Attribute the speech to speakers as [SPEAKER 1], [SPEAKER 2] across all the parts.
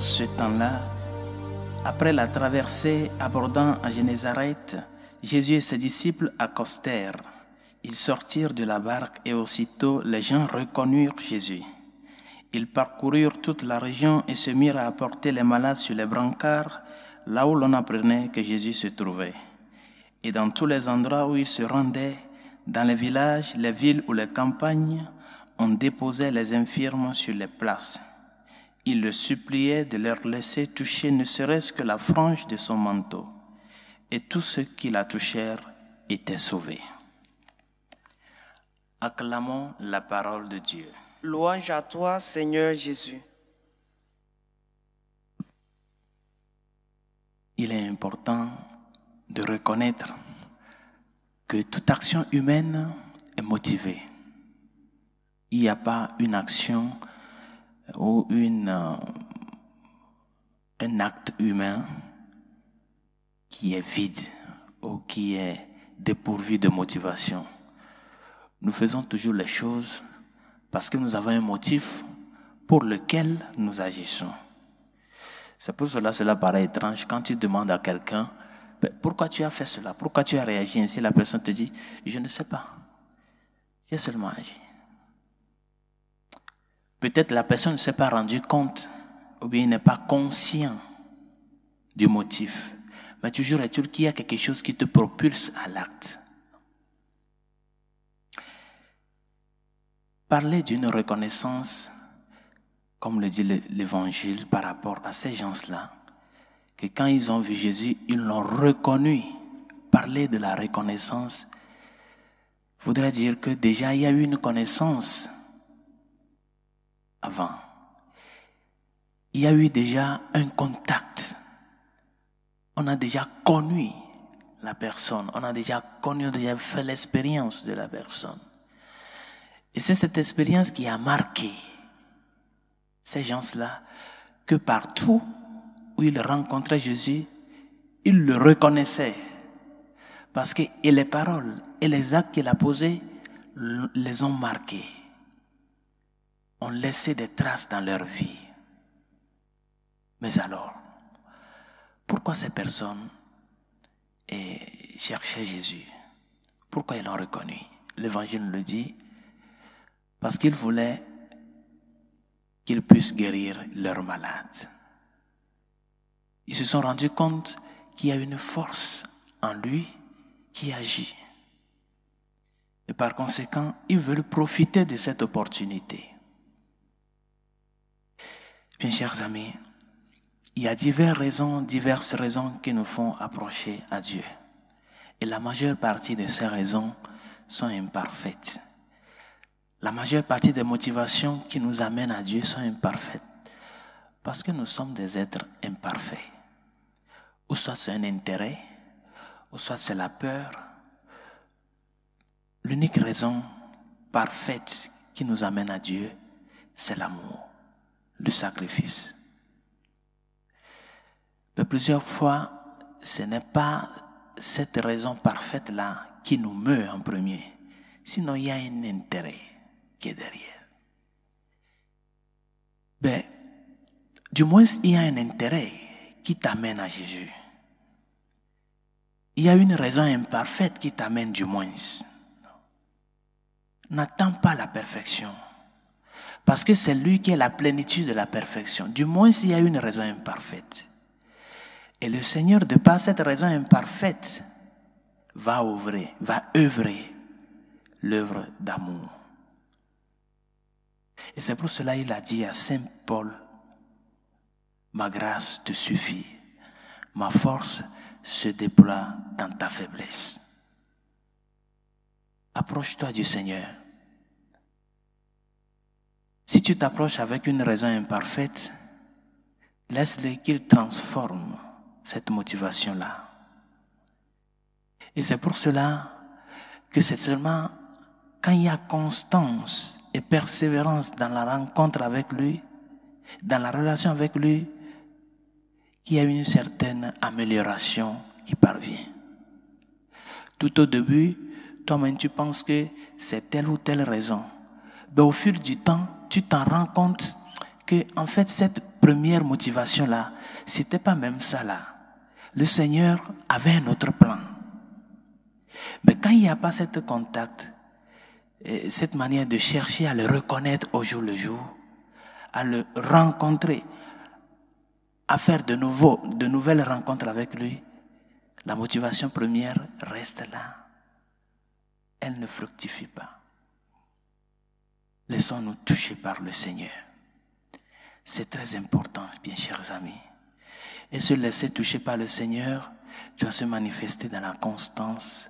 [SPEAKER 1] ce temps-là, après la traversée abordant à Génézareth, Jésus et ses disciples accostèrent. Ils sortirent de la barque et aussitôt les gens reconnurent Jésus. Ils parcoururent toute la région et se mirent à apporter les malades sur les brancards, là où l'on apprenait que Jésus se trouvait. Et dans tous les endroits où ils se rendaient, dans les villages, les villes ou les campagnes, on déposait les infirmes sur les places. Il le suppliait de leur laisser toucher ne serait-ce que la frange de son manteau, et tous ceux qui la touchèrent étaient sauvés. Acclamons la parole de Dieu. Louange à toi, Seigneur Jésus. Il est important de reconnaître que toute action humaine est motivée. Il n'y a pas une action ou une, euh, un acte humain qui est vide ou qui est dépourvu de motivation. Nous faisons toujours les choses parce que nous avons un motif pour lequel nous agissons. C'est pour cela que cela paraît étrange quand tu demandes à quelqu'un ben, pourquoi tu as fait cela, pourquoi tu as réagi ainsi, la personne te dit je ne sais pas, j'ai seulement agi. Peut-être la personne ne s'est pas rendue compte ou bien n'est pas conscient du motif. Mais toujours est-il qu'il y a quelque chose qui te propulse à l'acte. Parler d'une reconnaissance, comme le dit l'Évangile par rapport à ces gens-là, que quand ils ont vu Jésus, ils l'ont reconnu. Parler de la reconnaissance voudrait dire que déjà il y a eu une connaissance avant, il y a eu déjà un contact. On a déjà connu la personne, on a déjà connu, on a déjà fait l'expérience de la personne. Et c'est cette expérience qui a marqué ces gens-là que partout où ils rencontraient Jésus, ils le reconnaissaient. Parce que et les paroles et les actes qu'il a posés les ont marqués ont laissé des traces dans leur vie. Mais alors, pourquoi ces personnes cherchaient Jésus Pourquoi ils l'ont reconnu L'évangile le dit, parce qu'ils voulaient qu'ils puissent guérir leurs malades. Ils se sont rendus compte qu'il y a une force en lui qui agit. Et par conséquent, ils veulent profiter de cette opportunité. Bien chers amis, il y a diverses raisons, diverses raisons qui nous font approcher à Dieu. Et la majeure partie de ces raisons sont imparfaites. La majeure partie des motivations qui nous amènent à Dieu sont imparfaites. Parce que nous sommes des êtres imparfaits. Ou soit c'est un intérêt, ou soit c'est la peur. L'unique raison parfaite qui nous amène à Dieu, c'est l'amour le sacrifice. Mais plusieurs fois, ce n'est pas cette raison parfaite-là qui nous meurt en premier, sinon il y a un intérêt qui est derrière. Mais ben, du moins, il y a un intérêt qui t'amène à Jésus. Il y a une raison imparfaite qui t'amène du moins. N'attends pas la perfection. Parce que c'est lui qui est la plénitude de la perfection, du moins s'il y a une raison imparfaite. Et le Seigneur, de par cette raison imparfaite, va ouvrir, va œuvrer l'œuvre d'amour. Et c'est pour cela qu'il a dit à Saint Paul, ma grâce te suffit, ma force se déploie dans ta faiblesse. Approche-toi du Seigneur si tu t'approches avec une raison imparfaite, laisse-le qu'il transforme cette motivation-là. Et c'est pour cela que c'est seulement quand il y a constance et persévérance dans la rencontre avec lui, dans la relation avec lui, qu'il y a une certaine amélioration qui parvient. Tout au début, toi-même, tu penses que c'est telle ou telle raison. Mais au fil du temps, tu t'en rends compte que, en fait, cette première motivation-là, c'était pas même ça là. Le Seigneur avait un autre plan. Mais quand il n'y a pas cette contact, cette manière de chercher à le reconnaître au jour le jour, à le rencontrer, à faire de nouveau, de nouvelles rencontres avec lui, la motivation première reste là. Elle ne fructifie pas. Laissons-nous toucher par le Seigneur. C'est très important, bien chers amis. Et se laisser toucher par le Seigneur doit se manifester dans la constance,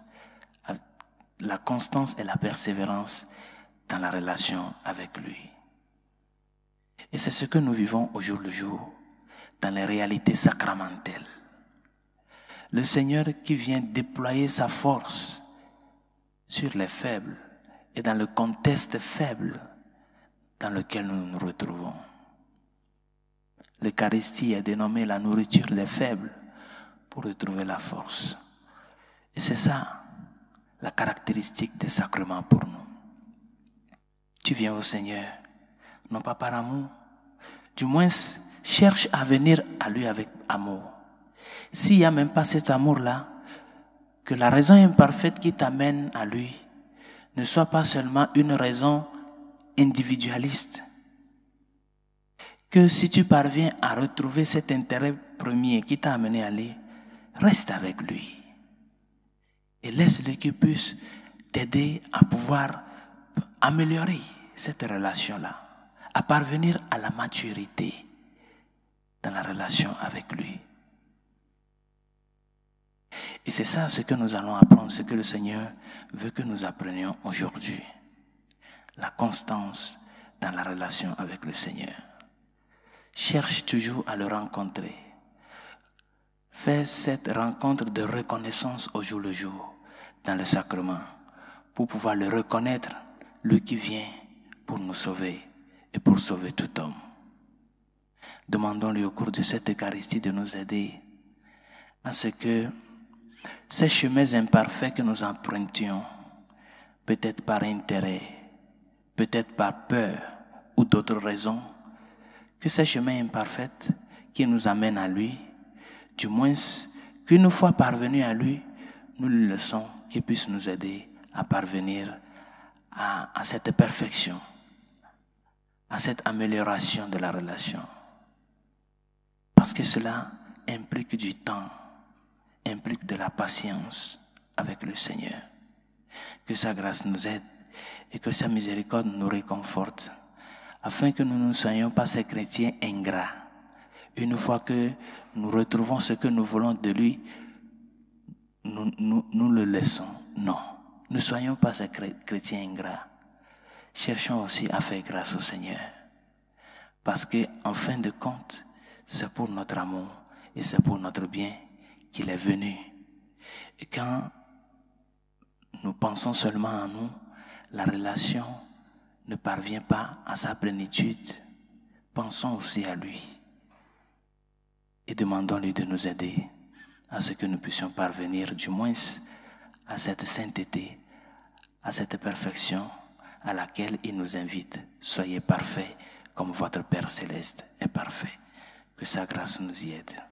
[SPEAKER 1] la constance et la persévérance dans la relation avec lui. Et c'est ce que nous vivons au jour le jour, dans les réalités sacramentelles. Le Seigneur qui vient déployer sa force sur les faibles et dans le contexte faible dans lequel nous nous retrouvons. L'Eucharistie est dénommée la nourriture des faibles pour retrouver la force. Et c'est ça la caractéristique des sacrements pour nous. Tu viens au Seigneur, non pas par amour, du moins cherche à venir à lui avec amour. S'il n'y a même pas cet amour-là, que la raison imparfaite qui t'amène à lui ne soit pas seulement une raison individualiste, que si tu parviens à retrouver cet intérêt premier qui t'a amené à aller, reste avec lui et laisse-le puisse t'aider à pouvoir améliorer cette relation-là, à parvenir à la maturité dans la relation avec lui. Et c'est ça ce que nous allons apprendre, ce que le Seigneur veut que nous apprenions aujourd'hui la constance dans la relation avec le Seigneur. Cherche toujours à le rencontrer. Fais cette rencontre de reconnaissance au jour le jour dans le sacrement pour pouvoir le reconnaître, lui qui vient pour nous sauver et pour sauver tout homme. Demandons-lui au cours de cette Eucharistie de nous aider à ce que ces chemins imparfaits que nous empruntions, peut-être par intérêt, peut-être par peur ou d'autres raisons, que ce chemin imparfait qui nous amène à lui, du moins qu'une fois parvenu à lui, nous le laissons qu'il puisse nous aider à parvenir à cette perfection, à cette amélioration de la relation. Parce que cela implique du temps, implique de la patience avec le Seigneur. Que sa grâce nous aide et que sa miséricorde nous réconforte, afin que nous ne soyons pas ces chrétiens ingrats. Une fois que nous retrouvons ce que nous voulons de lui, nous, le laissons. Non, ne soyons pas ces chrétiens ingrats. Cherchons aussi à faire grâce au Seigneur. Parce que, en fin de compte, c'est pour notre amour et c'est pour notre bien qu'il est venu. Et quand nous pensons seulement à nous, la relation ne parvient pas à sa plénitude, pensons aussi à lui et demandons-lui de nous aider à ce que nous puissions parvenir du moins à cette sainteté, à cette perfection à laquelle il nous invite. Soyez parfaits comme votre Père céleste est parfait. Que sa grâce nous y aide.